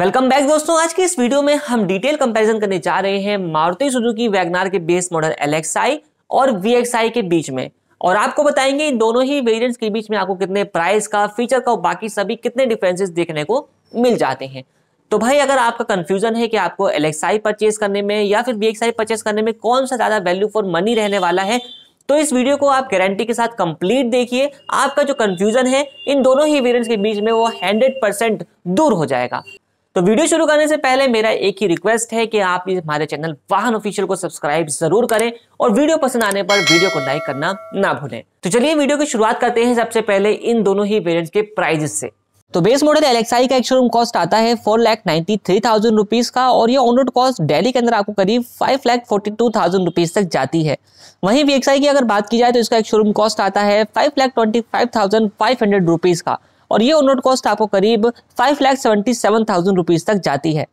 Welcome back दोस्तों आज के इस वीडियो में हम डिटेल कंपैरिजन करने जा रहे हैं मारुति सुजुकी वैगनार के बेस मॉडल एलएक्सआई और वी के बीच में और आपको बताएंगे इन दोनों ही वेरिएंट्स के बीच में आपको कितने प्राइस का फीचर का और बाकी सभी कितने डिफरेंसेस देखने को मिल जाते हैं तो भाई अगर आपका कंफ्यूजन है कि आपको एलेक्साई परचेज करने में या फिर वी परचेज करने में कौन सा ज़्यादा वैल्यू फॉर मनी रहने वाला है तो इस वीडियो को आप गारंटी के साथ कंप्लीट देखिए आपका जो कंफ्यूजन है इन दोनों ही वेरियंट्स के बीच में वो हंड्रेड परसेंट दूर हो जाएगा तो वीडियो शुरू करने से पहले मेरा एक ही रिक्वेस्ट है कि आप हमारे चैनल वाहन ऑफिशियल को सब्सक्राइब जरूर करें और वीडियो पसंद आने पर वीडियो को लाइक करना ना भूलें तो चलिए वीडियो की शुरुआत करते हैं सबसे पहले इन दोनों ही वेरियंट के प्राइजेस से तो बेस मॉडल एलेक्साई का एक शोरूम कॉस्ट आता है four lakh ninety three thousand rupees का और ये ऑनरोड कॉस्ट डेली के अंदर आपको करीब five lakh forty two thousand rupees तक जाती है वहीं वी की अगर बात की जाए तो इसका एक शोरूम कॉस्ट आता है five lakh twenty five thousand five hundred rupees का और ये नोट कॉस्ट आपको करीब five lakh seventy seven thousand rupees तक जाती है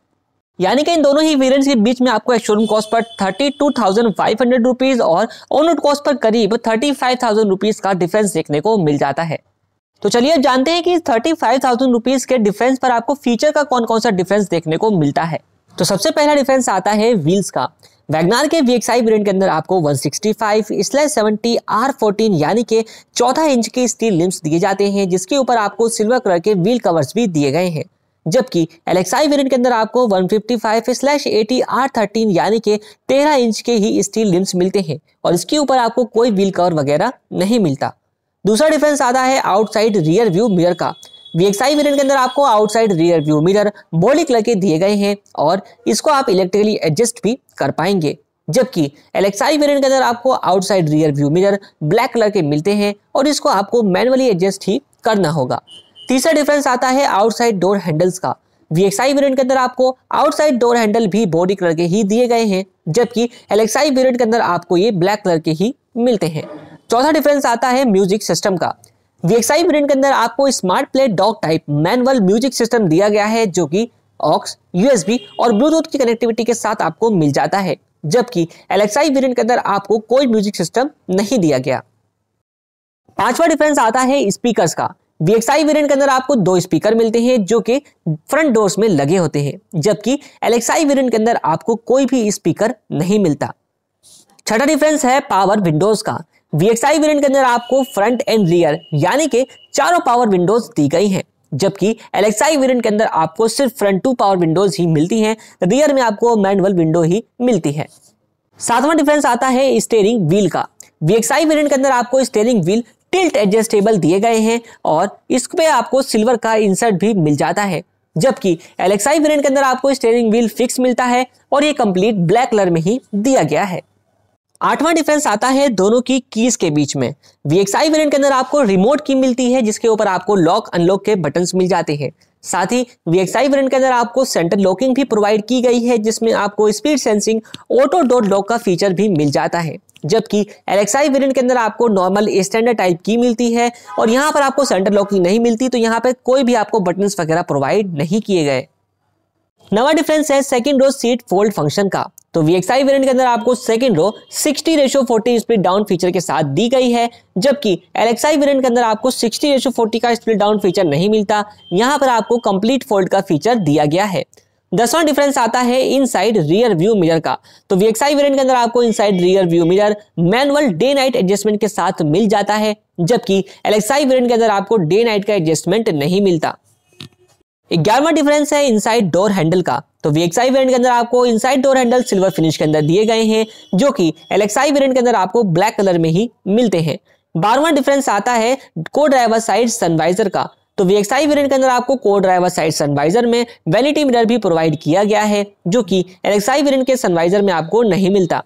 यानी कि इन दोनों ही वेरियंट्स के बीच में आपको शोरूम कॉस्ट पर thirty two thousand five hundred rupees और ऑन कॉस्ट पर करीब थर्टी फाइव थाउजेंड रुपीज़ का डिफरेंस देखने को मिल जाता है तो चलिए अब जानते हैं कि थर्टी फाइव थाउजेंड रुपीज के डिफरेंस पर आपको फीचर का कौन कौन सा डिफरेंस देखने को मिलता है तो सबसे पहला डिफरेंस आता है व्हील्स का वैगनार के वी ब्रेन के अंदर आपको 165 सिक्सटी 70 आर फोर्टीन यानी के 14 इंच के स्टील लिम्स दिए जाते हैं जिसके ऊपर आपको सिल्वर कलर के व्हील कवर्स भी दिए गए हैं जबकि एलेक्साई वेरिएंट के अंदर आपको 155 स्लैश एटी आर थर्टीन यानी के 13 इंच के ही स्टील लिम्स मिलते हैं और इसके ऊपर आपको कोई व्हील कवर वगैरह नहीं मिलता दूसरा डिफरेंस आता है आउटसाइड रियर व्यू मिरर का वीएक्सआई मिरर के अंदर आपको outside rear view mirror body colour के दिए गए हैं और इसको आप इलेक्ट्रिकली एडजस्ट भी कर पाएंगे जबकि एलेक्साई वेरिएंट के अंदर आपको outside rear view mirror black colour के मिलते हैं और इसको आपको मैनुअली एडजस्ट ही करना होगा तीसरा डिफरेंस आता है आउटसाइड डोर हैंडल्स का वीएक्सआई वेरिएंट के अंदर आपको आउटसाइड डोर हैंडल भी बॉडी कलर के ही दिए गए हैं जबकि एलेक्साई वेरिएंट के अंदर आपको ये ब्लैक कलर के ही मिलते हैं चौथा डिफरेंस आता है म्यूजिक सिस्टम का वीएक्सआई वेरिएंट के अंदर आपको smart play dock type manual music system दिया गया है जो कि ऑक्स यूएसबी और ब्लूटूथ की कनेक्टिविटी के साथ आपको मिल जाता है जबकि एलेक्साई वेरिएंट के अंदर आपको कोई म्यूजिक सिस्टम नहीं दिया गया पांचवा डिफरेंस आता है स्पीकर्स का वीएक्सआई वेरिएंट के अंदर आपको दो स्पीकर मिलते हैं जो कि फ्रंट डोर्स में लगे होते हैं जबकि एलेक्साई वेरिएंट के अंदर आपको कोई भी स्पीकर नहीं मिलता छठा डिफरेंस है पावर विंडोज का VXI वेरिएंट के अंदर आपको फ्रंट एंड रियर यानी कि चारों पावर विंडोज दी गई हैं जबकि LXI वेरिएंट के अंदर आपको सिर्फ फ्रंट टू पावर विंडोज ही मिलती हैं रियर में आपको मैनुअल विंडो ही मिलती है सातवां डिफरेंस आता है स्टेयरिंग व्हील का VXI वेरिएंट के अंदर आपको स्टेयरिंग व्हील टिल्ट एडजस्टेबल दिए गए हैं और इसमें आपको सिल्वर का इंसर्ट भी मिल जाता है जबकि एलेक्साई वेरिएंट के अंदर आपको स्टेयरिंग व्हील फिक्स मिलता है और ये कंप्लीट ब्लैक कलर में ही दिया गया है आठवां डिफरेंस आता है दोनों की कीज के बीच में VXI वेरिएंट के अंदर आपको रिमोट की मिलती है जिसके ऊपर आपको लॉक अनलॉक के बटन मिल जाते हैं साथ ही VXI वेरिएंट के अंदर आपको सेंटर लॉकिंग भी प्रोवाइड की गई है जिसमें आपको speed sensing auto door lock का फीचर भी मिल जाता है जबकि एलेक्साई वेरिएंट के अंदर आपको नॉर्मल स्टैंडर्ड टाइप की मिलती है और यहाँ पर आपको सेंटर लॉकिंग नहीं मिलती तो यहाँ पर कोई भी आपको बटन्स वगैरह प्रोवाइड नहीं किए गए नवा डिफरेंस है second row seat fold function का तो VXI वेरिएंट के अंदर आपको second row 60 ratio 40 split down feature के साथ दी गई है जबकि LXI वेरिएंट के अंदर आपको 60 रेशो 40 का स्प्लिट डाउन फीचर नहीं मिलता यहां पर आपको कंप्लीट फोल्ड का फीचर दिया गया है दसवां डिफरेंस आता है इनसाइड रियर व्यू मिरर का तो VXI वेरिएंट के अंदर आपको inside rear view mirror manual day night adjustment के साथ मिल जाता है जबकि LXI वेरिएंट के अंदर आपको डे नाइट का एडजस्टमेंट नहीं मिलता ग्यारहवा डिफरेंस है इनसाइड डोर हैंडल का तो वीएक्सआई वेरिएंट के अंदर आपको inside door handle silver finish के अंदर दिए गए हैं जो कि एलेक्साई वेरिएंट के अंदर आपको ब्लैक कलर में ही मिलते हैं बारहवा डिफरेंस आता है को ड्राइवर साइड सनवाइजर का तो वीएक्सआई वेरिएंट के अंदर आपको को ड्राइवर साइड सनवाइजर में वैनिटी मिरर भी प्रोवाइड किया गया है जो कि एलेक्साई वेरिएंट के सनवाइजर में आपको नहीं मिलता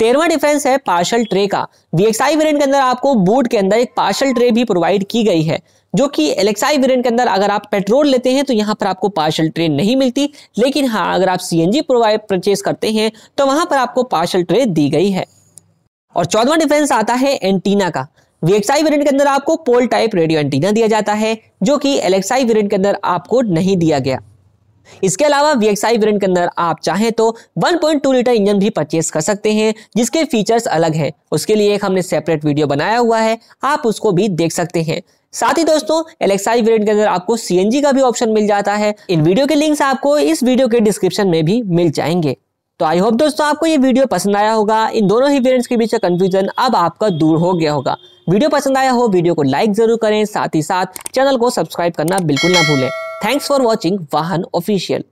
तेरवा डिफरेंस है पार्शल ट्रे का वीएक्साई वेरिएंट के अंदर आपको बूट के अंदर एक पार्शल ट्रे भी प्रोवाइड की गई है जो कि एलेक्साई वेरिएंट के अंदर अगर आप पेट्रोल लेते हैं तो यहाँ पर आपको पार्शल ट्रे नहीं मिलती लेकिन हाँ अगर आप सीएनजी प्रोवाइड परचेज करते हैं तो वहां पर आपको पार्शल ट्रे दी गई है और चौदवा डिफरेंस आता है एंटीना का वीएक्साई वेरियंट के अंदर आपको पोल टाइप रेडियो एंटीना दिया जाता है जो कि एलेक्साई वेरियंट के अंदर आपको नहीं दिया गया इसके अलावा वी एक्स के अंदर आप चाहें तो 1.2 लीटर इंजन भी परचेस कर सकते हैं जिसके फीचर्स अलग हैं उसके लिए एक हमने सेपरेट वीडियो बनाया हुआ है आप उसको भी देख सकते हैं साथ ही दोस्तों एलेक्साई वेरिएंट के अंदर आपको सी का भी ऑप्शन मिल जाता है इन वीडियो के लिंक्स आपको इस वीडियो के डिस्क्रिप्शन में भी मिल जाएंगे तो आई होप दोस्तों आपको ये वीडियो पसंद आया होगा इन दोनों ही वेरियंट्स के बीच का कंफ्यूजन अब आपका दूर हो गया होगा वीडियो पसंद आया हो वीडियो को लाइक जरूर करें साथ ही साथ चैनल को सब्सक्राइब करना बिल्कुल ना भूलें Thanks for watching Vahan Official.